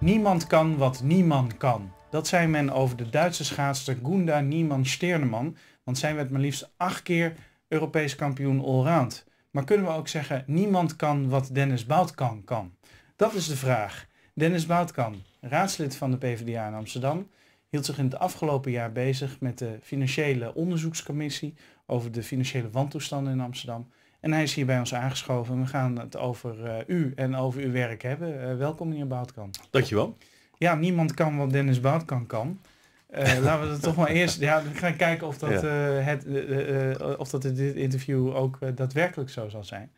Niemand kan wat niemand kan. Dat zei men over de Duitse schaatster Gunda Niemann-Sterneman, want zij werd maar liefst acht keer Europees kampioen allround. Maar kunnen we ook zeggen, niemand kan wat Dennis Boutkan kan? Dat is de vraag. Dennis Boutkan, raadslid van de PvdA in Amsterdam, hield zich in het afgelopen jaar bezig met de financiële onderzoekscommissie over de financiële wantoestanden in Amsterdam. En hij is hier bij ons aangeschoven. We gaan het over eh, u en over uw werk hebben. Uh, welkom meneer Boutkamp. Dankjewel. Ja, niemand kan wat Dennis Boutkamp kan. Eh, laten we het toch maar eerst ja, we gaan kijken of dat, het, of dat in dit interview ook daadwerkelijk zo zal zijn.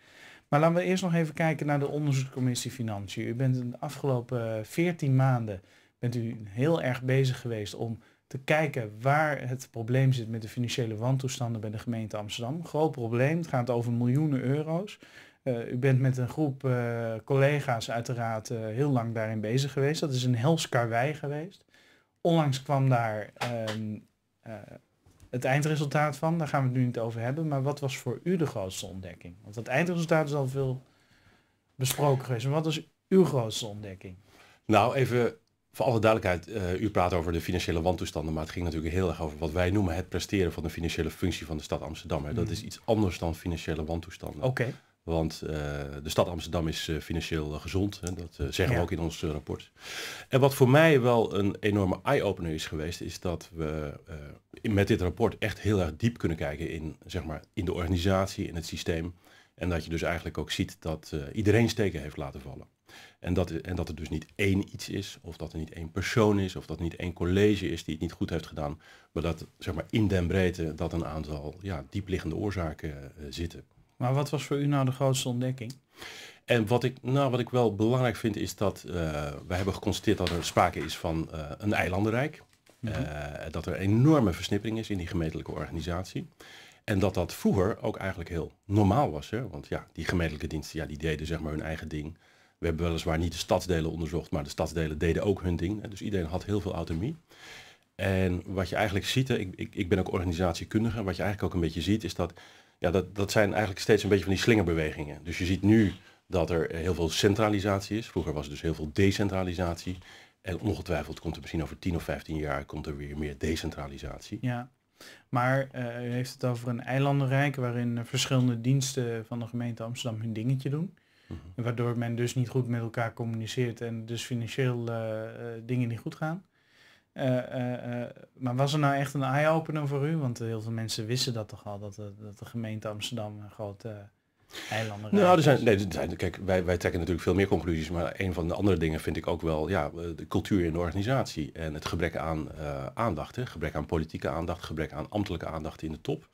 Maar laten we eerst nog even kijken naar de onderzoekscommissie Financiën. U bent in de afgelopen 14 maanden bent u heel erg bezig geweest om te kijken waar het probleem zit met de financiële wantoestanden bij de gemeente Amsterdam. Groot probleem, het gaat over miljoenen euro's. Eh, u bent met een groep eh, collega's uiteraard eh, heel lang daarin bezig geweest. Dat is een helskarwei geweest. Onlangs kwam daar ehm, het eindresultaat van. Daar gaan we het nu niet over hebben. Maar wat was voor u de grootste ontdekking? Want dat eindresultaat is al veel besproken geweest. Maar wat was uw grootste ontdekking? Nou, even voor alle duidelijkheid, eh, u praat over de financiële wantoestanden, maar het ging natuurlijk heel erg over wat wij noemen het presteren van de financiële functie van de stad Amsterdam. Dat hmm. is iets anders dan financiële wantoestanden. Oké. Want eh, de stad Amsterdam is eh, financieel gezond. Hè? Dat zeggen we ook in ons rapport. En wat voor mij wel een enorme eye-opener is geweest, is dat we in, met dit rapport echt heel erg diep kunnen kijken in, zeg maar, in de organisatie, in het systeem. En dat je dus eigenlijk ook ziet dat iedereen steken heeft laten vallen. En dat, en dat er dus niet één iets is, of dat er niet één persoon is, of dat niet één college is die het niet goed heeft gedaan. Maar dat zeg maar, in den breedte dat een aantal ja, diepliggende oorzaken eh, zitten. Maar wat was voor u nou de grootste ontdekking? En wat ik, nou, wat ik wel belangrijk vind is dat uh, we hebben geconstateerd dat er sprake is van eh, een eilandenrijk. Mhm. dat er enorme versnippering is in die gemeentelijke organisatie. En dat dat vroeger ook eigenlijk heel normaal was. Hè? Want ja, die gemeentelijke diensten ja, die deden zeg maar hun eigen ding. We hebben weliswaar niet de stadsdelen onderzocht, maar de stadsdelen deden ook hun ding. Dus iedereen had heel veel autonomie. En wat je eigenlijk ziet, ik, ik, ik ben ook organisatiekundige, wat je eigenlijk ook een beetje ziet, is dat, ja, dat dat zijn eigenlijk steeds een beetje van die slingerbewegingen. Dus je ziet nu dat er heel veel centralisatie is. Vroeger was er dus heel veel decentralisatie. En ongetwijfeld komt er misschien over 10 of 15 jaar komt er weer meer decentralisatie. Ja, maar eh, u heeft het over een eilandenrijk waarin verschillende diensten van de gemeente Amsterdam hun dingetje doen. Mhm. Waardoor men dus niet goed met elkaar communiceert en dus financieel eh, eh, dingen niet goed gaan. Eh, maar was er nou echt een eye-opener voor u? Want heel veel mensen wisten dat toch al, dat, de, gemeente Amsterdam een grote eilandere. Nou, er zijn, nee, er zijn, kijk, wij, wij trekken natuurlijk veel meer conclusies, maar een van de andere dingen vind ik ook wel ja, de cultuur in de organisatie en het gebrek aan aandacht, gebrek aan politieke aandacht, gebrek aan ambtelijke aandacht in de top.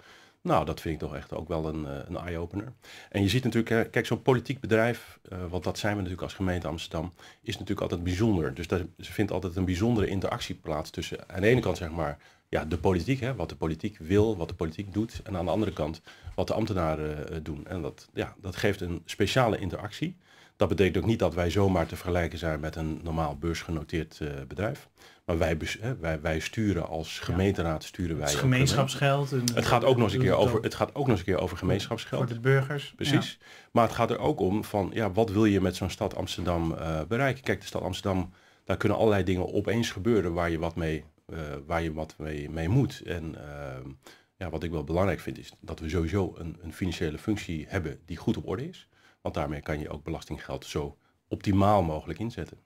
Nou, dat vind ik toch echt ook wel een, eh, een eye-opener. En je ziet natuurlijk, kijk, zo'n politiek bedrijf, eh, want dat zijn we natuurlijk als gemeente Amsterdam, is natuurlijk altijd bijzonder. Dus ze vindt altijd een bijzondere interactie plaats tussen aan de ene kant zeg maar ja, de politiek, hè, wat de politiek wil, wat de politiek doet. En aan de andere kant wat de ambtenaren eh, doen. En dat, ja, dat geeft een speciale interactie. Dat betekent ook niet dat wij zomaar te vergelijken zijn met een normaal beursgenoteerd bedrijf. Maar wij, wij, wij sturen als gemeenteraad sturen wij. Het gemeenschapsgeld. het gaat ook nog eens een keer over. Het gaat ook nog eens een keer over gemeenschapsgeld. Voor de burgers. Precies. Maar het gaat er ook om van ja, wat wil je met zo'n stad Amsterdam eh, bereiken? Kijk, de stad Amsterdam, daar kunnen allerlei dingen opeens gebeuren waar je wat mee, eh, waar je wat mee, mee moet. En ehm, ja, wat ik wel belangrijk vind is dat we sowieso een, een financiële functie hebben die goed op orde is. Want daarmee kan je ook belastinggeld zo optimaal mogelijk inzetten.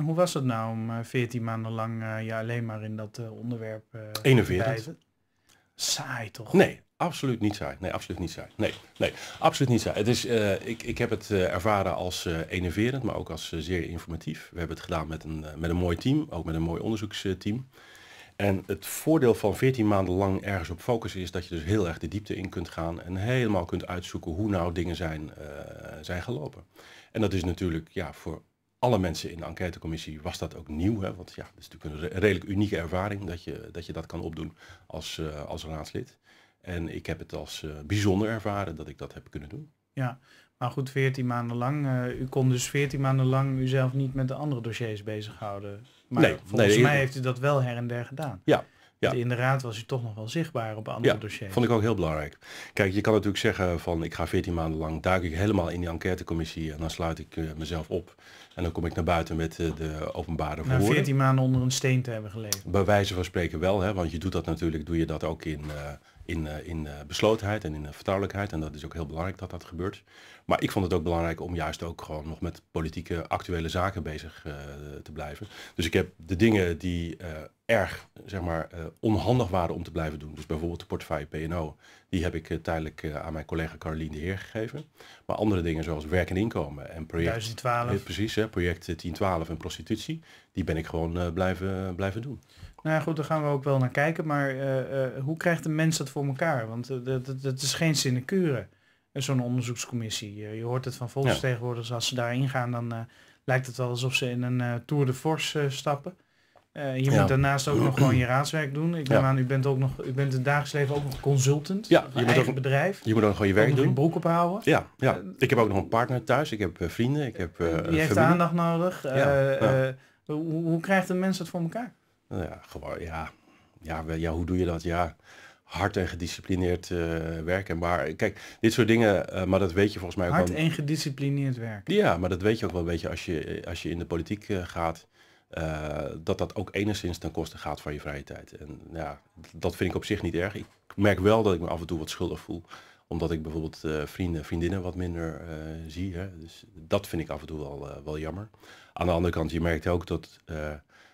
En hoe was het nou om 14 eh, maanden lang uh, alleen maar in dat uh, onderwerp uh, 41. Saai toch? Nee, absoluut niet saai. Nee, absoluut niet saai. Nee, nee absoluut niet saai. Het is, ik, ik heb het ervaren als enerverend, maar ook als zeer informatief. We hebben het gedaan met een, met een mooi team, ook met een mooi onderzoeksteam. En het voordeel van 14 maanden lang ergens op focussen is dat je dus heel erg de diepte in kunt gaan en helemaal kunt uitzoeken hoe nou dingen zijn, zijn gelopen. En dat is natuurlijk ja, voor alle mensen in de enquêtecommissie was dat ook nieuw. Hè? Want ja, dat is natuurlijk een redelijk unieke ervaring dat je dat, je dat kan opdoen als, eh, als raadslid. En ik heb het als eh, bijzonder ervaren dat ik dat heb kunnen doen. Ja, maar goed, 14 eh, dus maanden lang. u kon dus 14 maanden lang uzelf niet met de andere dossiers bezighouden. Maar nee, volgens mij heeft u dat wel her en der gedaan. Ja, ja. In de raad was u toch nog wel zichtbaar op andere ja, dossiers. vond ik ook heel belangrijk. Kijk, je kan natuurlijk zeggen van ik ga 14 maanden lang, duik ik helemaal in die enquêtecommissie en dan sluit ik eh, mezelf op. En dan kom ik naar buiten met eh, de openbare voeren Na 14 maanden onder een steen te hebben geleefd. Bij wijze van spreken wel, hè, want je doet dat natuurlijk, doe je dat ook in... Eh, in, eh, in eh, beslotenheid en in vertrouwelijkheid. En dat is ook heel belangrijk dat dat gebeurt. Maar ik vond het ook belangrijk om juist ook gewoon nog met politieke actuele zaken bezig eh, te blijven. Dus ik heb de dingen die erg zeg maar, onhandig waren om te blijven doen. Dus bijvoorbeeld de portefeuille PNO, die heb ik tijdelijk aan mijn collega Caroline de Heer gegeven. Maar andere dingen zoals werk en inkomen en project 1012. precies, hè, project 1012 en prostitutie, die ben ik gewoon blijven, blijven doen. Nou ja, goed, daar gaan we ook wel naar kijken. Maar eh, eh, hoe krijgt een mens dat voor elkaar? Want het eh, dat, is geen sinecure, zo'n onderzoekscommissie. je hoort het van volksvertegenwoordigers. Als ze daarin gaan, dan lijkt het wel alsof ze in een Tour de Force stappen. je moet daarnaast ook nog gewoon je raadswerk doen. Ik neem aan, u bent ook nog, u bent het dagelijks leven ook nog consultant. Ja, je moet ook, bedrijf. Je moet ook gewoon je werk doen. Je broek ophouden. Ja, ja. ik heb ook nog een partner thuis. Ik heb vrienden. Ik heb. die heeft aandacht nodig. hoe, hoe, krijgt een mens dat voor elkaar? Nou ja, gewoon, ja. Ja, ja, hoe doe je dat? Ja, hard en gedisciplineerd eh, werken. Maar kijk, dit soort dingen, eh, maar dat weet je volgens mij ook hard en gedisciplineerd werken. Ja, maar dat weet je ook wel een beetje als je, eh, als je in de politiek gaat. dat dat ook enigszins ten koste gaat van je vrije tijd. En ja, dat vind ik op zich niet erg. Ik merk wel dat ik me af en toe wat schuldig voel. Omdat ik bijvoorbeeld vrienden, vriendinnen wat minder zie. Hè. Dus dat vind ik af en toe wel, wel jammer. Aan de andere kant, je merkt ook dat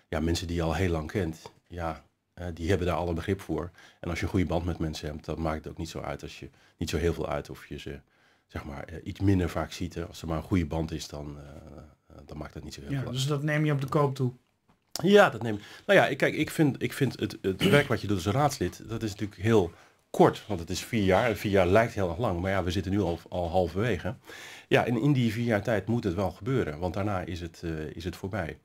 ja, mensen die je al heel lang kent, ja, eh, die hebben daar alle begrip voor. En als je een goede band met mensen hebt, dan maakt het ook niet zo uit als je niet zo heel veel uit of je ze zeg maar eh, iets minder vaak ziet. Als er maar een goede band is, dan, eh, dan maakt dat niet zo heel ja, veel uit. Dus dat neem je op de koop toe. Ja, dat neem ik. Nou ja, kijk, ik vind, ik vind het, het werk wat je doet als raadslid, dat is natuurlijk heel kort, want het is vier jaar. En Vier jaar lijkt heel erg lang, maar ja, we zitten nu al, al halverwege. Ja, en in die vier jaar tijd moet het wel gebeuren, want daarna is het, is het voorbij.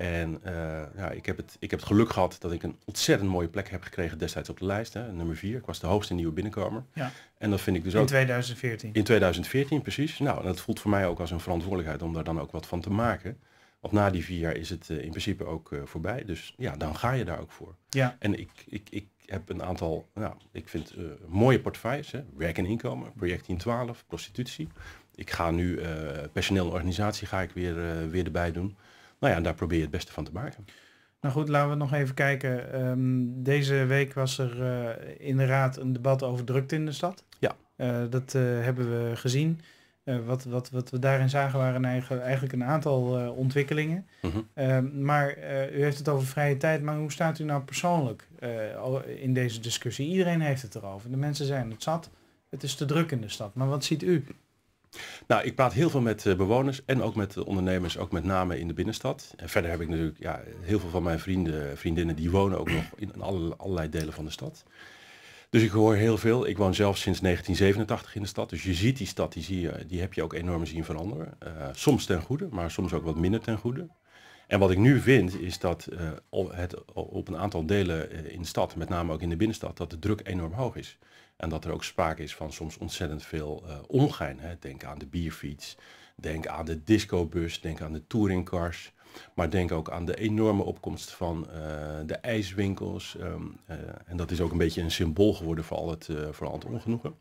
En eh, ja, ik, heb het, ik heb het geluk gehad dat ik een ontzettend mooie plek heb gekregen destijds op de lijst. Hè, nummer 4. Ik was de hoogste nieuwe binnenkomer. Ja. En dat vind ik dus in ook... In 2014. In 2014, precies. Nou, en dat voelt voor mij ook als een verantwoordelijkheid om daar dan ook wat van te maken. Want na die vier jaar is het eh, in principe ook eh, voorbij. Dus ja, dan ga je daar ook voor. Ja. En ik, ik, ik heb een aantal, nou, ik vind mooie portefeuilles. Hè, werk en inkomen, project 1012, prostitutie. Ik ga nu personeel en organisatie ga ik weer, weer erbij doen. Nou ja, daar probeer je het beste van te maken. Nou goed, laten we nog even kijken. Ehm, deze week was er eh, inderdaad een debat over drukte in de stad. Ja. Eh, dat eh, hebben we gezien. wat, wat, wat we daarin zagen waren eigenlijk een aantal ontwikkelingen. Mhm. Ehm, maar u heeft het over vrije tijd, maar hoe staat u nou persoonlijk in deze discussie? Iedereen heeft het erover. De mensen zijn het zat. Het is te druk in de stad. Maar wat ziet u? Nou, ik praat heel veel met eh, bewoners en ook met eh, ondernemers, ook met name in de binnenstad. En verder heb ik natuurlijk ja, heel veel van mijn vrienden, vriendinnen die wonen ook nog in alle, allerlei delen van de stad. Dus ik hoor heel veel. Ik woon zelf sinds 1987 in de stad. Dus je ziet die stad, die, zie je, die heb je ook enorm zien veranderen. Eh, soms ten goede, maar soms ook wat minder ten goede. En wat ik nu vind is dat het op een aantal delen in de stad, met name ook in de binnenstad, dat de druk enorm hoog is. En dat er ook sprake is van soms ontzettend veel eh, ongein. Hè. Denk aan de bierfiets, denk aan de discobus, denk aan de touringcars. Maar denk ook aan de enorme opkomst van eh, de ijswinkels. Ehm, eh, en dat is ook een beetje een symbool geworden voor al het, uh, voor al het ongenoegen.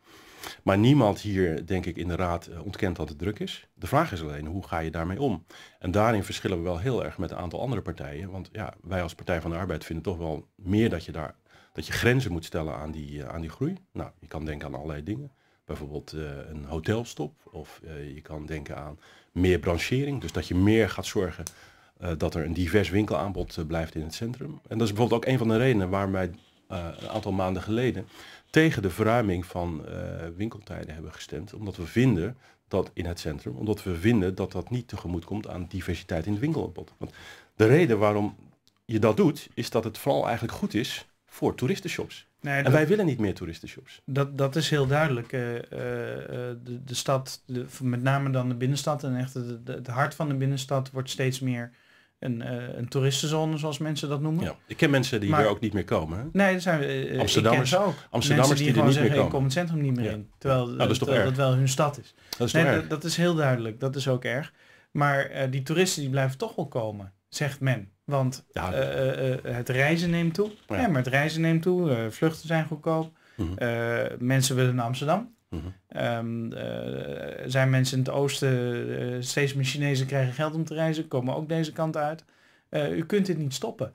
Maar niemand hier, denk ik, in de raad ontkent dat het druk is. De vraag is alleen, hoe ga je daarmee om? En daarin verschillen we wel heel erg met een aantal andere partijen. Want ja, wij als Partij van de Arbeid vinden toch wel meer dat je daar dat je grenzen moet stellen aan die, eh, aan die groei. Nou, je kan denken aan allerlei dingen. Bijvoorbeeld eh, een hotelstop. Of eh, je kan denken aan meer branchering. Dus dat je meer gaat zorgen dat er een divers winkelaanbod blijft in het centrum. En dat is bijvoorbeeld ook een van de redenen waarom wij een aantal maanden geleden tegen de verruiming van winkeltijden hebben gestemd. Omdat we vinden dat in het centrum, omdat we vinden dat dat niet tegemoet komt aan diversiteit in het winkelaanbod. Want de reden waarom je dat doet, is dat het vooral eigenlijk goed is voor toeristenshops. Nee, en wij willen niet meer toeristenshops. Dat, dat is heel duidelijk. Eh, eh, eh, de, de stad, de, met name dan de binnenstad en echt de, het hart van de binnenstad wordt steeds meer een, een toeristenzone, zoals mensen dat noemen. Ja, ik ken mensen die er ook niet meer komen. Hè? Nee, er zijn uh, Amsterdammers, ook. Amsterdammers die, die, er niet meer komen. Ik kom het centrum niet meer in. Terwijl nou, dat, is toch wel hun stad is. Dat is, dat is heel duidelijk. Dat is ook erg. Maar die toeristen die blijven toch wel komen, zegt men. Want eh, eh, eh, het reizen neemt toe. Ja. maar het reizen neemt toe. vluchten zijn goedkoop. Mhm. mensen willen naar Amsterdam. Mhm. Ehm, zijn mensen in het oosten, steeds meer Chinezen krijgen geld om te reizen, komen ook deze kant uit. u kunt dit niet stoppen.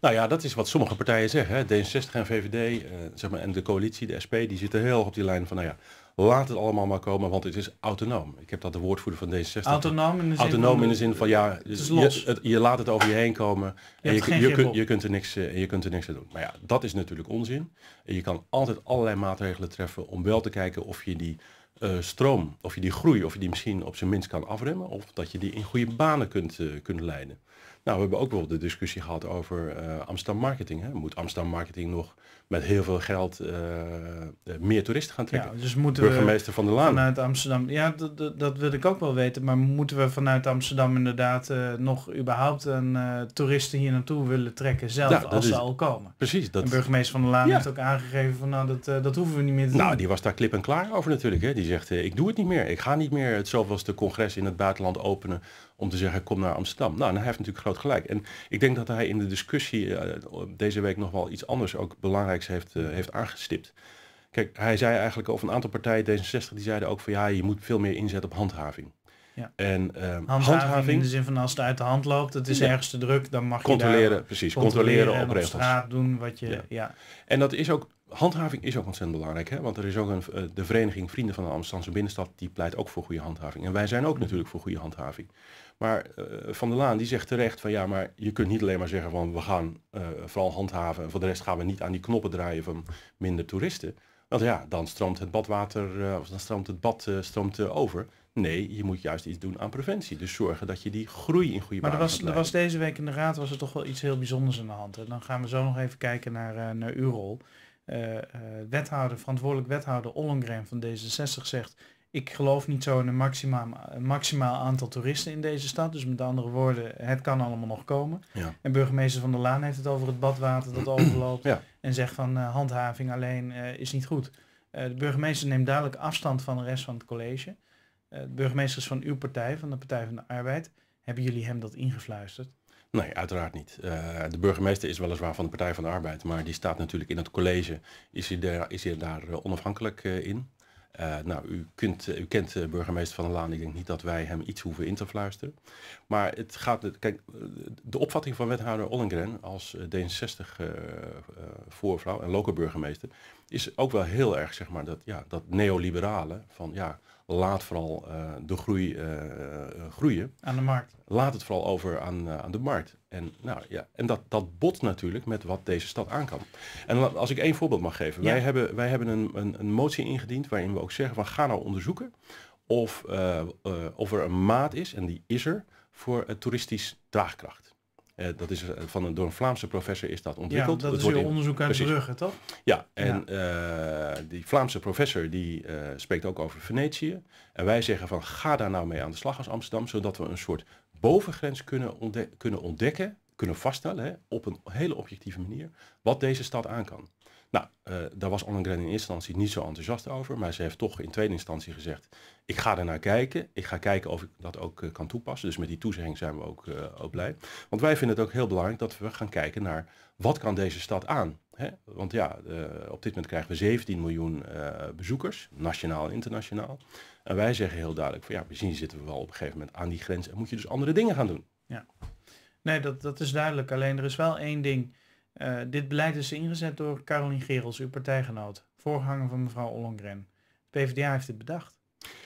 Nou ja, dat is wat sommige partijen zeggen. Hè. D66 en VVD zeg maar, en de coalitie, de SP, die zitten heel erg op die lijn van, nou ja, Laat het allemaal maar komen, want het is autonoom. Ik heb dat de woordvoerder van D66. Autonoom in de zin, van, in de zin van ja, dus je, je, laat het over je heen komen. Je, en je, kunt, je, kunt er niks, eh, je kunt er niks aan doen. Maar ja, dat is natuurlijk onzin. je kan altijd allerlei maatregelen treffen om wel te kijken of je die eh, stroom, of je die groei, of je die misschien op zijn minst kan afremmen, of dat je die in goede banen kunt, uh, kunt leiden. Nou, we hebben ook wel de discussie gehad over Amsterdam Marketing. Hè. Moet Amsterdam Marketing nog met heel veel geld eh, meer toeristen gaan trekken. Ja, dus moeten Burgemeester we van de Laan. vanuit Amsterdam, ja dat, dat, wil ik ook wel weten, maar moeten we vanuit Amsterdam inderdaad eh, nog überhaupt een eh, toeristen hier naartoe willen trekken zelf als ze al komen? Precies. Dat, burgemeester van der Laan heeft ook aangegeven van nou dat, dat hoeven we niet meer te Nou die was daar klip en klaar over natuurlijk. Hè. Die zegt ik doe het niet meer, ik ga niet meer het zoveelste congres in het buitenland openen om te zeggen kom naar Amsterdam. Nou, hij heeft natuurlijk groot gelijk. En ik denk dat hij in de discussie eh, deze week nog wel iets anders ook belangrijks heeft, eh, heeft aangestipt. Kijk, hij zei eigenlijk over een aantal partijen, D66, die zeiden ook van ja, je moet veel meer inzetten op handhaving. Ja. En eh, handhaving, in de zin van als het uit de hand loopt, het is ja. ergens te druk, dan mag controleren, je daar precies, controleren, controleren op regels. doen wat je, ja. En dat is ook handhaving is ook ontzettend belangrijk, hè? want er is ook een, de vereniging Vrienden van de Amsterdamse Binnenstad die pleit ook voor goede handhaving. En wij zijn ook natuurlijk voor goede handhaving. Maar eh, Van der Laan die zegt terecht van ja, maar je kunt niet alleen maar zeggen van we gaan eh, vooral handhaven en voor de rest gaan we niet aan die knoppen draaien van minder toeristen. Want ja, dan stroomt het badwater, eh, of dan stroomt het bad stroomt, over. Nee, je moet juist iets doen aan preventie. Dus zorgen dat je die groei in goede maar Maar er, was, er was deze week in de raad was er toch wel iets heel bijzonders aan de hand. En dan gaan we zo nog even kijken naar, naar uw rol. wethouder, verantwoordelijk wethouder Ollengren van D66 zegt ik geloof niet zo in een maximaal, maximaal aantal toeristen in deze stad. Dus met andere woorden, het kan allemaal nog komen. Ja. En burgemeester van der Laan heeft het over het badwater dat overloopt. En zegt van eh, handhaving alleen eh, is niet goed. Eh, de burgemeester neemt duidelijk afstand van de rest van het college. de burgemeester is van uw partij, van de Partij van de Arbeid. Hebben jullie hem dat ingefluisterd? Nee, uiteraard niet. de burgemeester is weliswaar van de Partij van de Arbeid, maar die staat natuurlijk in het college, is hij daar, is daar onafhankelijk in. Eh, nou, u, kunt, eh, u kent eh, burgemeester Van der Laan. Ik denk niet dat wij hem iets hoeven in te fluisteren. Maar het gaat, kijk, de opvatting van wethouder Ollengren als D66-voorvrouw en lokale burgemeester is ook wel heel erg, zeg maar, dat, ja, dat neoliberale van ja, laat vooral eh, de groei eh, eh, groeien. Aan de markt. Laat het vooral over aan, aan de markt. En, nou, ja, en dat, dat bot natuurlijk met wat deze stad aan kan. En als ik één voorbeeld mag geven. Wij hebben, wij hebben een, een, een motie ingediend waarin we ook zeggen van ga nou onderzoeken of, of er een maat is, en die is er, voor het toeristisch draagkracht. Eh, dat is eh, van een, door een Vlaamse professor is dat ontwikkeld. Ja, dat, is heel onderzoek uit de Brugge, toch? Ja, en eh, die Vlaamse professor die spreekt ook over Venetië. En wij zeggen van ga daar nou mee aan de slag als Amsterdam, zodat we een soort bovengrens kunnen, kunnen ontdekken, kunnen vaststellen hè, op een hele objectieve manier, wat deze stad aan kan. Nou, eh, daar was Annegren in eerste instantie niet zo enthousiast over, maar ze heeft toch in tweede instantie gezegd, ik ga er naar kijken, ik ga kijken of ik dat ook eh, kan toepassen. Dus met die toezegging zijn we ook, eh, ook blij. Want wij vinden het ook heel belangrijk dat we gaan kijken naar wat kan deze stad aan. Hè? Want ja, op dit moment krijgen we 17 miljoen bezoekers, nationaal en internationaal. En wij zeggen heel duidelijk, van ja, misschien zitten we wel op een gegeven moment aan die grens en moet je dus andere dingen gaan doen. Ja, nee, dat, dat is duidelijk. Alleen er is wel één ding. Eh, dit beleid is ingezet door Caroline Gerels, uw partijgenoot, voorganger van mevrouw Ollongren. De PvdA heeft het bedacht.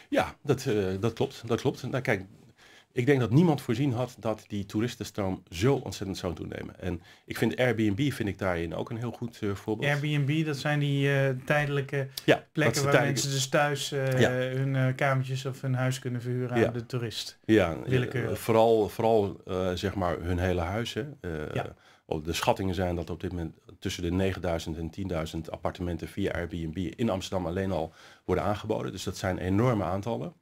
Ja, dat, eh, dat klopt. Dat klopt. Nou, kijk, ik denk dat niemand voorzien had dat die toeristenstroom zo ontzettend zou toenemen. En ik vind Airbnb vind ik daarin ook een heel goed eh, voorbeeld. Airbnb, dat zijn die tijdelijke plekken waar mensen dus thuis hun kamertjes of hun huis kunnen verhuren aan de toerist. Ja, willekeurig. vooral, vooral zeg maar hun hele huizen. ja de schattingen zijn dat op dit moment tussen de 9000 en 10.000 appartementen via Airbnb in Amsterdam alleen al worden aangeboden. Dus dat zijn enorme aantallen.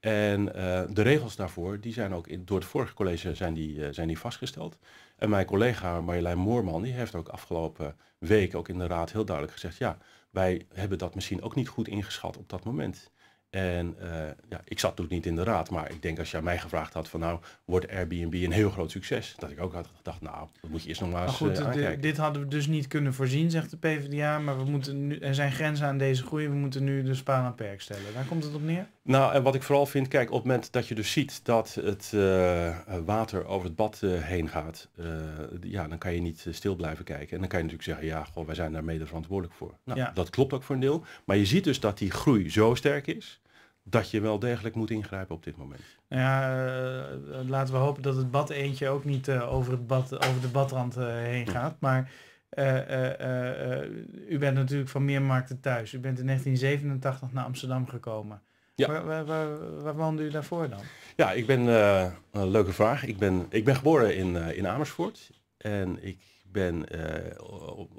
En eh, de regels daarvoor die zijn ook in, door het vorige college zijn die, eh, zijn die vastgesteld. En mijn collega Marjolein Moorman die heeft ook afgelopen week ook in de raad heel duidelijk gezegd, ja, wij hebben dat misschien ook niet goed ingeschat op dat moment. En eh, ja, ik zat toen niet in de raad, maar ik denk als jij mij gevraagd had van nou, wordt Airbnb een heel groot succes? Dat ik ook had gedacht, nou, dat moet je eerst nog maar, maar eens goed, eh, Dit hadden we dus niet kunnen voorzien, zegt de PvdA, maar we moeten nu, er zijn grenzen aan deze groei, we moeten nu de spaan aan perk stellen. Daar komt het op neer? Nou, en wat ik vooral vind, kijk, op het moment dat je dus ziet dat het eh, water over het bad heen gaat, ja, dan kan je niet stil blijven kijken. En dan kan je natuurlijk zeggen, ja, goh, wij zijn daar mede verantwoordelijk voor. Nou, ja. dat klopt ook voor een deel. Maar je ziet dus dat die groei zo sterk is dat je wel degelijk moet ingrijpen op dit moment. Nou ja, eh, eh, laten we hopen dat het bad eentje ook niet eh, over, het bad, over de badrand heen gaat. Maar u bent natuurlijk van meer markten thuis. U bent in 1987 naar Amsterdam gekomen. Ja. Waar, waar, waar, waar woonde u daarvoor dan? Ja, ik ben, een leuke vraag. Ik ben, ik ben geboren in, in Amersfoort. En ik ben eh,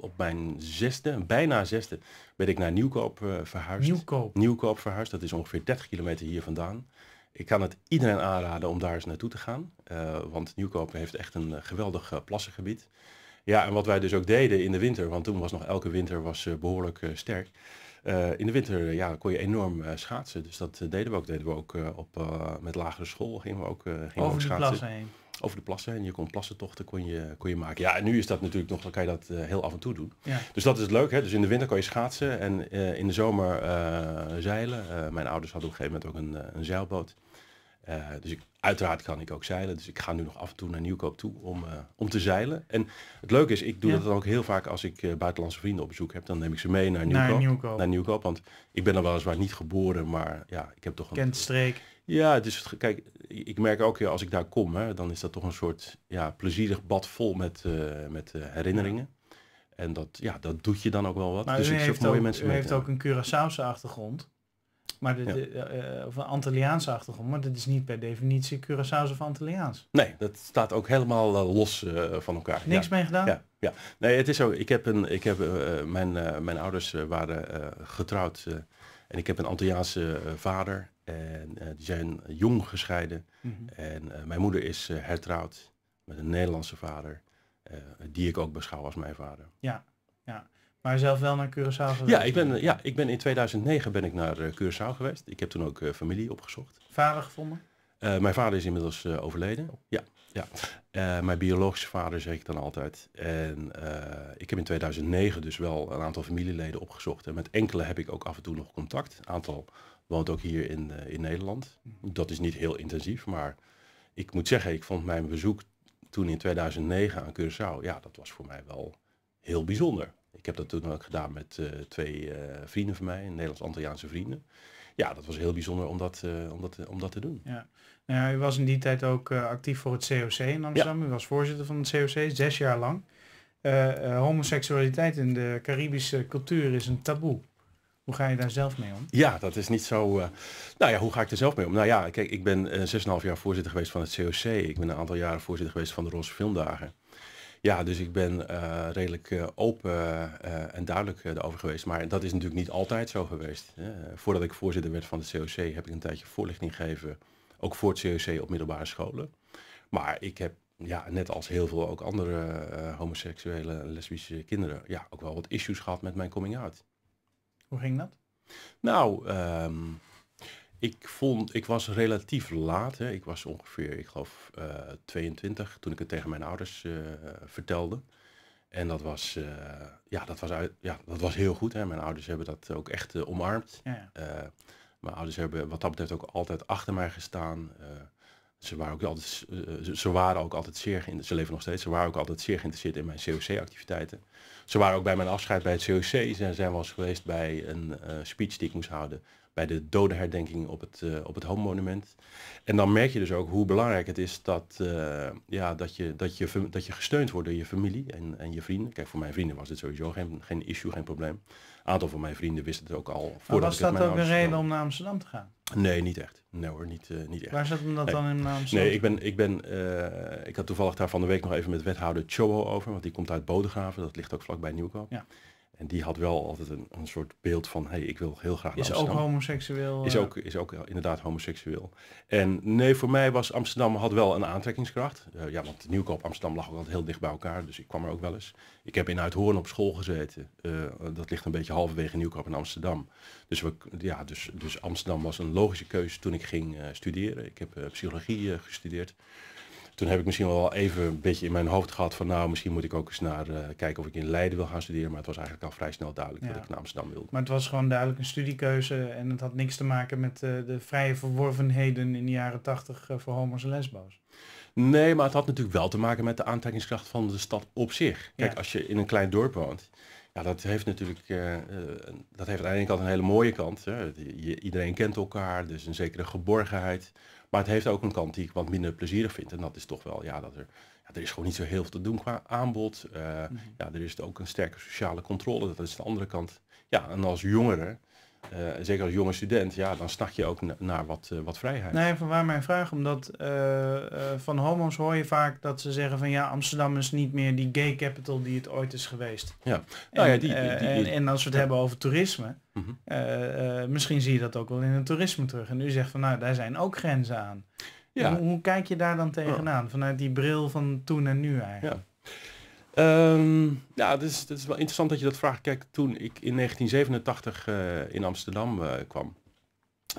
op, mijn zesde, bijna zesde, ben ik naar Nieuwkoop uh, verhuisd. Nieuwkoop. Nieuwkoop verhuisd, dat is ongeveer 30 kilometer hier vandaan. Ik kan het iedereen aanraden om daar eens naartoe te gaan. Eh, want Nieuwkoop heeft echt een geweldig plassengebied. Ja, en wat wij dus ook deden in de winter, want toen was nog elke winter was, behoorlijk sterk. in de winter ja, kon je enorm schaatsen. Dus dat deden we ook. Deden we ook op, met lagere school gingen we ook, gingen Over schaatsen. heen? over de plassen en je kon plassentochten kon je, kon je maken. Ja, en nu is dat natuurlijk nog, dan kan je dat eh, heel af en toe doen. Ja. Dus dat is het leuk. Hè? Dus in de winter kan je schaatsen en eh, in de zomer eh, zeilen. mijn ouders hadden op een gegeven moment ook een, een zeilboot. dus ik, uiteraard kan ik ook zeilen. Dus ik ga nu nog af en toe naar Nieuwkoop toe om, om te zeilen. En het leuke is, ik doe dat dan ook heel vaak als ik buitenlandse vrienden op bezoek heb. Dan neem ik ze mee naar Nieuwkoop. Naar Nieuwkoop. Naar Nieuwkoop want ik ben er weliswaar niet geboren, maar ja, ik heb toch een... Kent streek ja, dus kijk, ik merk ook als ik daar kom, hè, dan is dat toch een soort ja, plezierig bad vol met, eh, met eh, herinneringen. En dat, ja, dat doet je dan ook wel wat. dus u ik heeft, mooie ook, mensen u heeft ook een Curaçaose achtergrond. Maar de, ja. Eh, of een Antilliaanse achtergrond. Maar dat is niet per definitie Curaçaose of Antilliaans. Nee, dat staat ook helemaal los van elkaar. Niks mee gedaan? Ja, ja. Nee, het is zo. Ik heb een, ik heb, mijn, mijn ouders waren getrouwd. en ik heb een Antilliaanse vader en eh, die zijn jong gescheiden. Mhm. En eh, mijn moeder is eh, hertrouwd met een Nederlandse vader, die ik ook beschouw als mijn vader. Ja, ja. Maar zelf wel naar Curaçao geweest? Ja, ik ben, ja, ik ben in 2009 ben ik naar Curaçao geweest. Ik heb toen ook familie opgezocht. Vader gevonden? mijn vader is inmiddels overleden. Ja, ja. mijn biologische vader zeg ik dan altijd. En ik heb in 2009 dus wel een aantal familieleden opgezocht. En met enkele heb ik ook af en toe nog contact. Een aantal woont ook hier in, eh, in Nederland. Mhm. Dat is niet heel intensief, maar ik moet zeggen, ik vond mijn bezoek toen in 2009 aan Curaçao, ja, dat was voor mij wel heel bijzonder. Ik heb dat toen ook gedaan met eh, twee eh, vrienden van mij, Nederlands-Antilliaanse vrienden. Ja, dat was heel bijzonder om dat, om dat, om dat te doen. Ja. Nou, u was in die tijd ook actief voor het COC in Amsterdam. U was voorzitter van het COC, zes jaar lang. homoseksualiteit in de Caribische cultuur is een taboe. Hoe ga je daar zelf mee om? Ja, dat is niet zo. Eh, nou ja, hoe ga ik er zelf mee om? Nou ja, kijk, ik ben uh, eh, 6,5 jaar voorzitter geweest van het COC. Ik ben een aantal jaren voorzitter geweest van de Roze Filmdagen. Ja, dus ik ben eh, redelijk open en duidelijk erover geweest. Maar dat is natuurlijk niet altijd zo geweest. Hè. Voordat ik voorzitter werd van het COC heb ik een tijdje voorlichting gegeven. Ook voor het COC op middelbare scholen. Maar ik heb ja, net als heel veel ook andere uh, homoseksuele lesbische kinderen, ja, ook wel wat issues gehad met mijn coming out. Hoe ging dat? Nou, ehm, ik, vond, ik was relatief laat. Hè. Ik was ongeveer, ik geloof, uh, eh, 22 toen ik het tegen mijn ouders eh, vertelde. En dat was, eh, ja, dat was, uit, ja, dat was heel goed. Hè. Mijn ouders hebben dat ook echt omarmd. Ja, mijn ouders hebben wat dat betreft ook altijd achter mij gestaan. Ze waren ook altijd, eh, eh, ze, waren ook altijd zeer ze leven nog steeds, ze waren ook altijd zeer geïnteresseerd in mijn COC-activiteiten. Ze waren ook bij mijn afscheid bij het COC, ze zijn wel geweest bij een eh, speech die ik moest houden bij de dodenherdenking op het, uh, op het monument En dan merk je dus ook hoe belangrijk het is dat, ja, dat, je, dat, je, dat je gesteund wordt door je familie en, en je vrienden. Kijk, voor mijn vrienden was dit sowieso geen, geen issue, geen probleem aantal van mijn vrienden wisten het ook al. ging. was dat ook een reden om naar Amsterdam te gaan? Nee, niet echt. Nee hoor, niet, eh, niet echt. Waar zat hem dat dan in Amsterdam? Nee, ik ben, ik ben, eh, ik had toevallig daar van de week nog even met wethouder Choho over, want die komt uit Bodegraven, dat ligt ook vlakbij Nieuwkoop. Ja. En die had wel altijd een, een soort beeld van, hey, ik wil heel graag naar is Amsterdam. Is ook homoseksueel. Is eh? ook, is ook inderdaad homoseksueel. En nee, voor mij was Amsterdam had wel een aantrekkingskracht. Eh, ja, want Nieuwkoop Amsterdam lag ook altijd heel dicht bij elkaar, dus ik kwam er ook wel eens. Ik heb in Uithoorn op school gezeten. Eh, dat ligt een beetje halverwege Nieuwkoop en Amsterdam. Dus, we, ja, dus, dus Amsterdam was een logische keuze toen ik ging studeren. Ik heb psychologie gestudeerd toen heb ik misschien wel even een beetje in mijn hoofd gehad van nou, misschien moet ik ook eens naar eh, kijken of ik in Leiden wil gaan studeren. Maar het was eigenlijk al vrij snel duidelijk dat ik naar Amsterdam wilde. Maar het was gewoon duidelijk een studiekeuze en het had niks te maken met eh, de vrije verworvenheden in de jaren tachtig eh, voor homo's en Nee, maar het had natuurlijk wel te maken met de aantrekkingskracht van de stad op zich. Kijk, als je in een klein dorp woont, ja, dat heeft natuurlijk, uh, dat heeft aan de ene kant een hele mooie kant. Hè. Iedereen kent elkaar, dus een zekere geborgenheid. Maar het heeft ook een kant die ik wat minder plezierig vind. En dat is toch wel, ja, dat er, ja, er is gewoon niet zo heel veel te doen qua aanbod. Eh, mhm. Ja, er is ook een sterke sociale controle. Dat is de andere kant. Ja, en als jongere eh, zeker als jonge student, ja, dan snak je ook naar wat, eh, wat vrijheid. Nee, waar mijn vraag, omdat eh, van homo's hoor je vaak dat ze zeggen van ja, Amsterdam is niet meer die gay capital die het ooit is geweest. Ja, nou en, ja, die, die, en, als we het hebben over toerisme, mhm. misschien zie je dat ook wel in het toerisme terug. En u zegt van nou, daar zijn ook grenzen aan. Ja. Hoe, hoe kijk je daar dan tegenaan, vanuit die bril van toen en nu eigenlijk? Ja. Um, ja, het is, is wel interessant dat je dat vraagt. Kijk, toen ik in 1987 eh, in Amsterdam eh, kwam,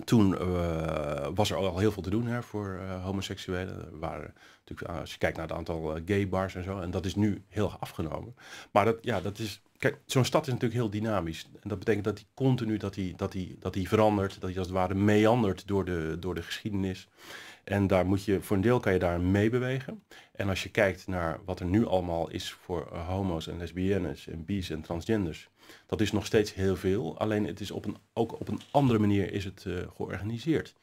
toen eh, was er al heel veel te doen hè, voor homoseksuelen. waren natuurlijk, als je kijkt naar het aantal gay bars en zo, en dat is nu heel afgenomen. Maar dat, ja, dat is, kijk, zo'n stad is natuurlijk heel dynamisch. En dat betekent dat die continu dat die, dat die, dat die verandert, dat die als het ware meandert door de, door de geschiedenis. En daar moet je, voor een deel kan je daar mee bewegen. En als je kijkt naar wat er nu allemaal is voor eh, homo's en lesbiennes en bi's en transgenders, dat is nog steeds heel veel. Alleen het is op een, ook op een andere manier is het eh, georganiseerd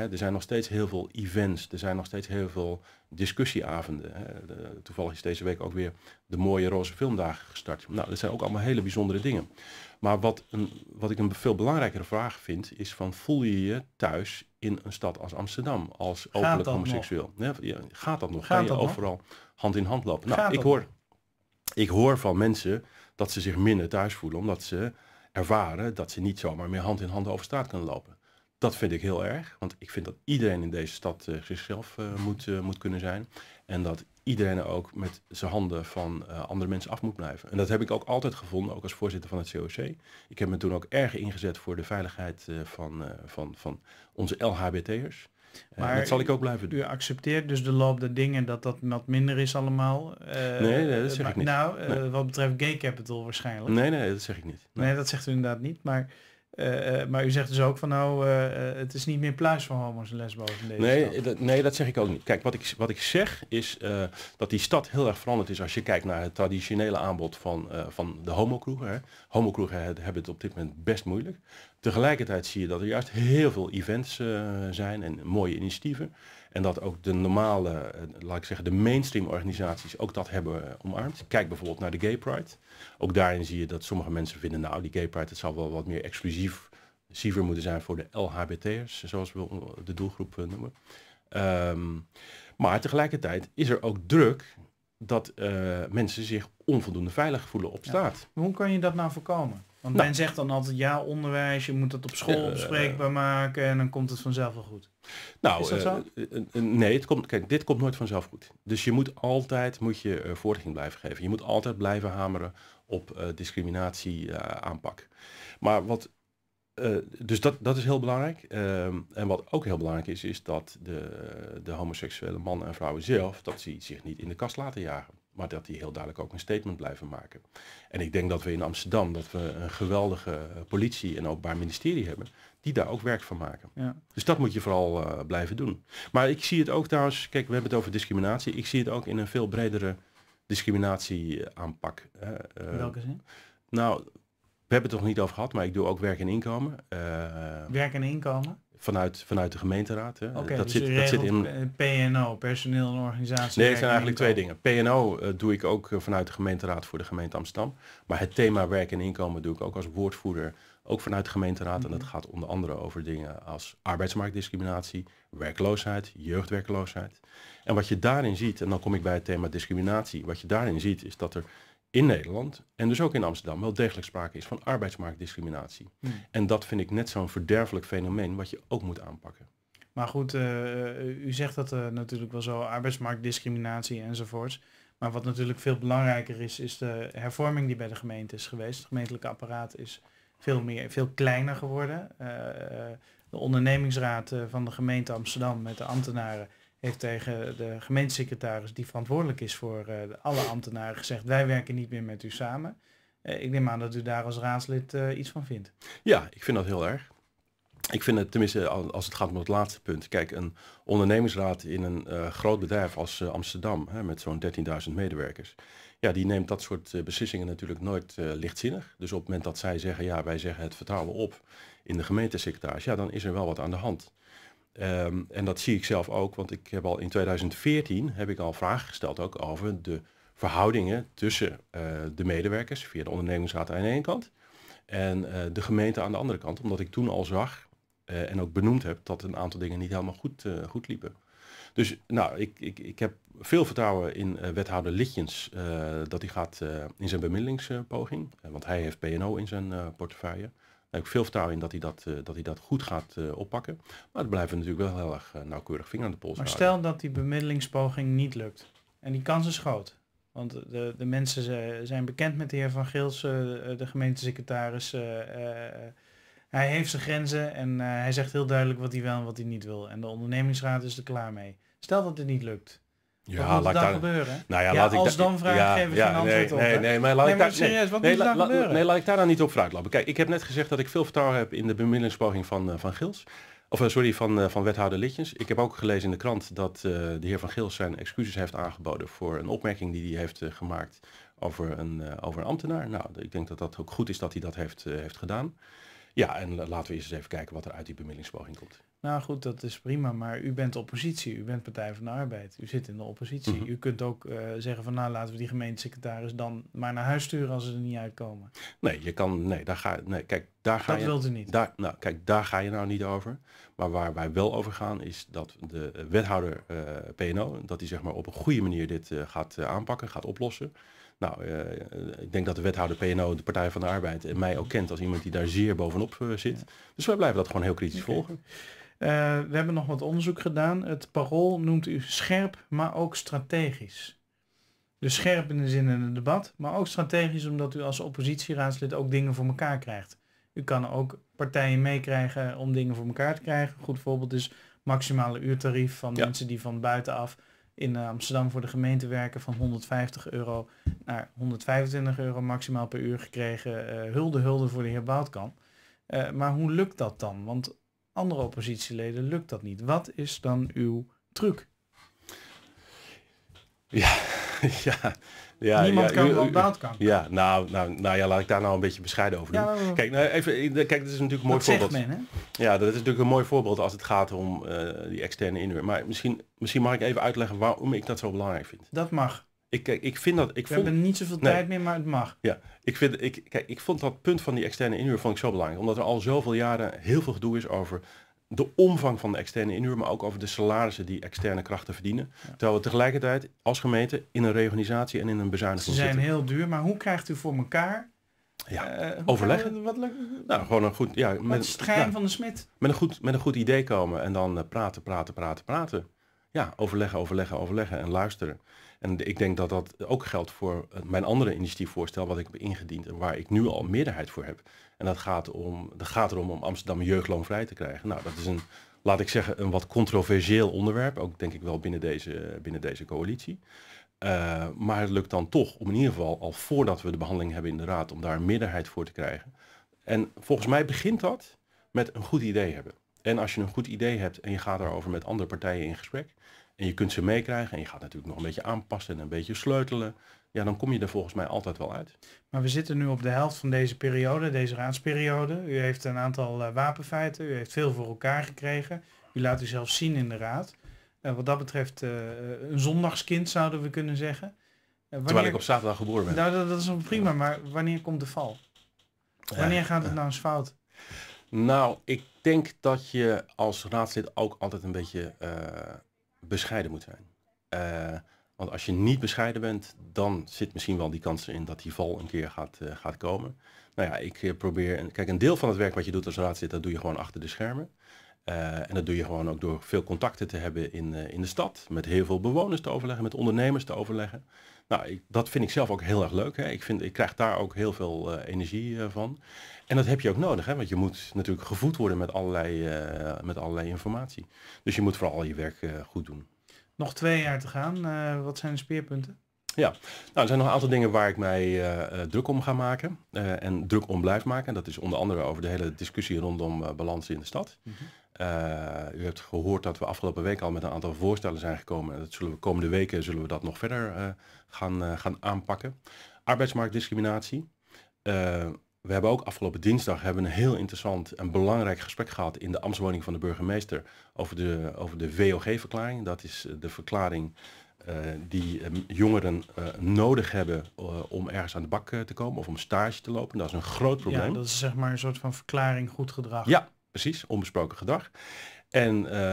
er zijn nog steeds heel veel events, er zijn nog steeds heel veel discussieavonden. toevallig is deze week ook weer de mooie Roze Filmdagen gestart. Nou, dat zijn ook allemaal hele bijzondere dingen. Maar wat, een, wat ik een veel belangrijkere vraag vind, is van voel je je thuis in een stad als Amsterdam als openlijk homoseksueel? gaat dat nog? Ga je overal hand in hand lopen? Nou, ik hoor, ik hoor van mensen dat ze zich minder thuis voelen omdat ze ervaren dat ze niet zomaar meer hand in hand over straat kunnen lopen dat vind ik heel erg, want ik vind dat iedereen in deze stad eh, zichzelf eh, moet, uh, moet kunnen zijn. En dat iedereen ook met zijn handen van andere mensen af moet blijven. En dat heb ik ook altijd gevonden, ook als voorzitter van het COC. Ik heb me toen ook erg ingezet voor de veiligheid van, van, van onze LHBT'ers. Maar dat zal ik ook blijven doen. U accepteert dus de loop der dingen dat dat wat minder is allemaal. Uh, nee, nee, dat zeg ik niet. Nou, wat betreft gay capital waarschijnlijk. Nee, nee, dat zeg ik niet. Nee, nee dat zegt u inderdaad niet. Maar eh, eh, maar u zegt dus ook van nou, eh, het is niet meer pluis van homo's en lesbo's in deze nee, dat, nee, dat zeg ik ook niet. Kijk, wat ik, wat ik zeg is dat die stad heel erg veranderd is als je kijkt naar het traditionele aanbod van, van de homokroegen. Homokroegen hebben het op dit moment best moeilijk. Tegelijkertijd zie je dat er juist heel veel events eh, zijn en mooie initiatieven. En dat ook de normale, eh, laat ik zeggen, de mainstream organisaties ook dat hebben eh, omarmd. Kijk bijvoorbeeld naar de Gay Pride. Ook daarin zie je dat sommige mensen vinden, nou die Gay Pride, het zal wel wat meer exclusief siever moeten zijn voor de LHBT'ers, zoals we de doelgroep noemen. Ehm, maar tegelijkertijd is er ook druk dat mensen zich onvoldoende veilig voelen op straat. Hoe kan je dat nou voorkomen? Want men nou. zegt dan altijd, ja, onderwijs, je moet het op school eh, bespreekbaar maken en dan komt het vanzelf wel goed. Nou, uh, nee, het komt, kijk, dit komt nooit vanzelf goed. Dus je moet altijd moet je, uh, blijven geven. Je moet altijd blijven hameren op discriminatie aanpak. Maar wat, dus dat, dat is heel belangrijk. Ehm, en wat ook heel belangrijk is, is dat de, de homoseksuele mannen en vrouwen zelf, dat ze zich niet in de kast laten jagen maar dat die heel duidelijk ook een statement blijven maken. En ik denk dat we in Amsterdam dat we een geweldige eh, politie en openbaar ministerie hebben, die daar ook werk van maken. Ja. Dus dat moet je vooral eh, blijven doen. Maar ik zie het ook trouwens, kijk, we hebben het over discriminatie. Ik zie het ook in een veel bredere discriminatie eh, aanpak. in welke zin? Nou, we hebben het toch niet over gehad, maar ik doe ook werk en inkomen. werk en inkomen? Vanuit, vanuit de gemeenteraad. Hè. Dus dat zit, dat zit in PNO, personeel en organisatie. Nee, het zijn eigenlijk twee dingen. PNO eh, doe ik ook eh, vanuit de gemeenteraad voor de gemeente Amsterdam. Maar het thema werk en inkomen doe ik ook als woordvoerder, ook vanuit de gemeenteraad. En dat mhm. gaat onder andere over dingen als arbeidsmarktdiscriminatie, werkloosheid, jeugdwerkloosheid. En wat je daarin ziet, en dan kom ik bij het thema discriminatie, wat je daarin ziet is dat er in Nederland en dus ook in Amsterdam wel degelijk sprake is van arbeidsmarktdiscriminatie. Hmm. En dat vind ik net zo'n verderfelijk fenomeen wat je ook moet aanpakken. Maar goed, eh, eh, u zegt dat uh, natuurlijk wel zo, arbeidsmarktdiscriminatie enzovoorts. Maar wat natuurlijk veel belangrijker is, is de hervorming die bij de gemeente is geweest. Het gemeentelijke apparaat is veel, meer, veel kleiner geworden. Eh, de ondernemingsraad van de gemeente Amsterdam met de ambtenaren heeft tegen de gemeentesecretaris die verantwoordelijk is voor eh, alle ambtenaren gezegd, wij werken niet meer met u samen. Eh, ik neem aan dat u daar als raadslid eh, iets van vindt. Ja, ik vind dat heel erg. Ik vind het tenminste, als het gaat om het laatste punt, kijk, een ondernemingsraad in een groot bedrijf als Amsterdam, hè, met zo'n 13.000 medewerkers, ja, die neemt dat soort beslissingen natuurlijk nooit lichtzinnig. Dus op het moment dat zij zeggen, ja, wij zeggen het vertrouwen op in de gemeentesecretaris, ja, dan is er wel wat aan de hand. Ehm, en dat zie ik zelf ook, want ik heb al in 2014 heb ik al vragen gesteld ook over de verhoudingen tussen eh, de medewerkers via de ondernemingsraad aan de ene kant en eh, de gemeente aan de andere kant. Omdat ik toen al zag eh, en ook benoemd heb dat een aantal dingen niet helemaal goed, goed liepen. Dus nou, ik, ik, ik heb veel vertrouwen in wethouder Litjens dat hij gaat in zijn bemiddelingspoging. want hij heeft PNO in zijn portefeuille heb ik veel vertrouwen in dat hij dat, eh, dat, hij dat goed gaat eh, oppakken. Maar het blijven natuurlijk wel heel erg eh, nauwkeurig vinger aan de pols Maar stel dat die bemiddelingspoging niet lukt. En die kans is groot. Want de, de mensen zijn bekend met de heer Van Gils, de gemeentesecretaris. Hij heeft zijn grenzen en hij zegt heel duidelijk wat hij wel en wat hij niet wil. En de ondernemingsraad is er klaar mee. Stel dat dit niet lukt. Ja, moet laat daar gebeuren. Nou ja, laat als ik als dan vraag ja, geven ja, nee, antwoord nee, op, nee, nee, maar laat ik daar serieus, wat nee, Nee, laat ik daar dan niet op vooruitlopen. Kijk, ik heb net gezegd dat ik veel vertrouwen heb in de bemiddelingspoging van uh, van Gils. Of eh, sorry, van, uh, van wethouder Litjens. Ik heb ook gelezen in de krant dat de heer Van Gils zijn excuses heeft aangeboden voor een opmerking die hij heeft gemaakt over een, over een ambtenaar. Nou, ik denk dat dat ook goed is dat hij dat heeft, heeft gedaan. Ja, en laten we eerst eens even kijken wat er uit die bemiddelingspoging komt. Nou goed, dat is prima, maar u bent oppositie, u bent Partij van de Arbeid, u zit in de oppositie. Mhm. U kunt ook eh, zeggen van nou laten we die gemeentesecretaris dan maar naar huis sturen als ze er niet uitkomen. Nee, je kan, nee, daar ga, nee kijk, daar ga dat je... Dat wilt u niet. Daar, nou, kijk, daar ga je nou niet over. Maar waar wij wel over gaan is dat de wethouder eh, PNO, dat hij zeg maar op een goede manier dit eh, gaat aanpakken, gaat oplossen. Nou, ik denk dat de wethouder PNO, de Partij van de Arbeid, en mij ook kent als iemand die daar zeer bovenop zit. Dus wij blijven dat gewoon heel kritisch volgen. Eh, we hebben nog wat onderzoek gedaan. Het parool noemt u scherp, maar ook strategisch. Dus scherp in de zin in het debat, maar ook strategisch omdat u als oppositieraadslid ook dingen voor elkaar krijgt. U kan ook partijen meekrijgen om dingen voor elkaar te krijgen. goed voorbeeld is maximale uurtarief van mensen die van buitenaf in eh, Amsterdam voor de gemeente werken van 150 euro naar 125 euro maximaal per uur gekregen. Eh, hulde, hulde voor de heer Boutkamp. Uh, maar hoe lukt dat dan? Want andere oppositieleden lukt dat niet. Wat is dan uw truc? Ja, ja. ja Niemand ja, kan wel kan. Ja, nou, nou, nou ja, laat ik daar nou een beetje bescheiden over doen. kijk, nou, even, eh, kijk, dit is natuurlijk een mooi voorbeeld. Men, hè? Ja, dat is natuurlijk een mooi voorbeeld als het gaat om eh, die externe inhuur. Maar misschien, misschien mag ik even uitleggen waarom ik dat zo belangrijk vind. Dat mag. Ik, eh, ik vind dat... Ik We hebben niet zoveel tijd meer, maar het mag. Ja, ik, vind, ik, kijk, ik vond dat punt van die externe inhuur vond ik zo belangrijk. Omdat er al zoveel jaren heel veel gedoe is over de omvang van de externe inhuur, maar ook over de salarissen die externe krachten verdienen. Terwijl we tegelijkertijd als gemeente in een reorganisatie en in een bezuiniging zitten. Ze zijn heel duur, maar hoe krijgt u voor elkaar ja, eh, wat lukt? Nou, gewoon een goed... Ja, met, het nou, van de smit. Met een, goed, met een goed idee komen en dan eh, praten, praten, praten, praten. Ja, overleggen, overleggen, overleggen en luisteren. En ik denk dat dat ook geldt voor eh, mijn andere initiatiefvoorstel wat ik heb ingediend en waar ik nu al meerderheid voor heb. En dat gaat, om, dat gaat erom om Amsterdam vrij te krijgen. Nou, dat is een, laat ik zeggen, een wat controversieel onderwerp, ook denk ik wel binnen deze, binnen deze coalitie. Eh, maar het lukt dan toch om in ieder geval al voordat we de behandeling hebben in de Raad om daar een meerderheid voor te krijgen. En volgens mij begint dat met een goed idee hebben. En als je een goed idee hebt en je gaat daarover met andere partijen in gesprek, en je kunt ze meekrijgen en je gaat natuurlijk nog een beetje aanpassen en een beetje sleutelen. Ja, dan kom je er volgens mij altijd wel uit. Maar we zitten nu op de helft van deze periode, deze raadsperiode. U heeft een aantal eh, wapenfeiten, u heeft veel voor elkaar gekregen. U laat u zelf zien in de raad. En eh, wat dat betreft eh, een zondagskind zouden we kunnen zeggen. wanneer... Terwijl ik op zaterdag geboren ben. Nou, dat, is wel prima, maar wanneer komt de val? Wanneer gaat het nou eens fout? Nou, ik denk dat je als raadslid ook altijd een beetje bescheiden moet zijn. Eh, want als je niet bescheiden bent, dan zit misschien wel die kans erin dat die val een keer gaat, eh, gaat komen. Nou ja, ik eh, probeer, kijk, een deel van het werk wat je doet als raadslid, dat doe je gewoon achter de schermen. en dat doe je gewoon ook door veel contacten te hebben in, in de stad, met heel veel bewoners te overleggen, met ondernemers te overleggen. Nou, dat vind ik zelf ook heel erg leuk. Hè. Ik, vind, ik krijg daar ook heel veel eh, energie eh, van. En dat heb je ook nodig, hè, want je moet natuurlijk gevoed worden met allerlei, eh, met allerlei informatie. Dus je moet vooral je werk goed doen. Nog twee jaar te gaan. wat zijn de speerpunten? Ja, nou, er zijn nog een aantal dingen waar ik mij druk om ga maken en druk om blijf maken. dat is onder andere over de hele discussie rondom uh, balans in de stad. Mhm. Eh, u hebt gehoord dat we afgelopen week al met een aantal voorstellen zijn gekomen. Dat zullen we komende weken zullen we dat nog verder eh, gaan, eh, gaan aanpakken. Arbeidsmarktdiscriminatie. We hebben ook afgelopen dinsdag hebben een heel interessant en belangrijk gesprek gehad in de ambtswoning van de burgemeester over de, over de VOG-verklaring. Dat is de verklaring die jongeren nodig hebben om ergens aan de bak te komen of om stage te lopen. Dat is een groot probleem. Ja, dat is zeg maar een soort van verklaring goed gedrag. Ja, Precies, onbesproken gedrag. En, eh,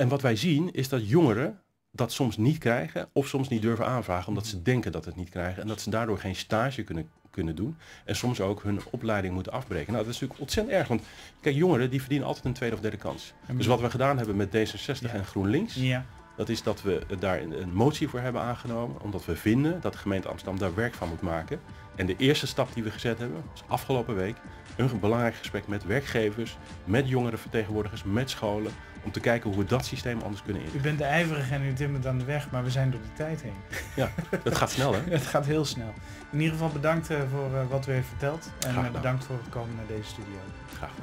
en wat wij zien is dat jongeren dat soms niet krijgen of soms niet durven aanvragen omdat ze denken dat het niet krijgen en dat ze daardoor geen stage kunnen, kunnen doen en soms ook hun opleiding moeten afbreken. Nou, dat is natuurlijk ontzettend erg, want kijk, jongeren die verdienen altijd een tweede of derde kans. Dus wat we gedaan hebben met D66 en GroenLinks, ja. Dat is dat we daar een motie voor hebben aangenomen, omdat we vinden dat de gemeente Amsterdam daar werk van moet maken. En de eerste stap die we gezet hebben, was afgelopen week, een belangrijk gesprek met werkgevers, met jongerenvertegenwoordigers, met scholen, om te kijken hoe we dat systeem anders kunnen in. U bent de ijverige en u timmert aan de weg, maar we zijn door de tijd heen. Ja, het gaat snel hè? Het gaat heel snel. In ieder geval bedankt eh, voor eh, wat u heeft verteld en eh, bedankt voor het komen naar deze studio. Graag.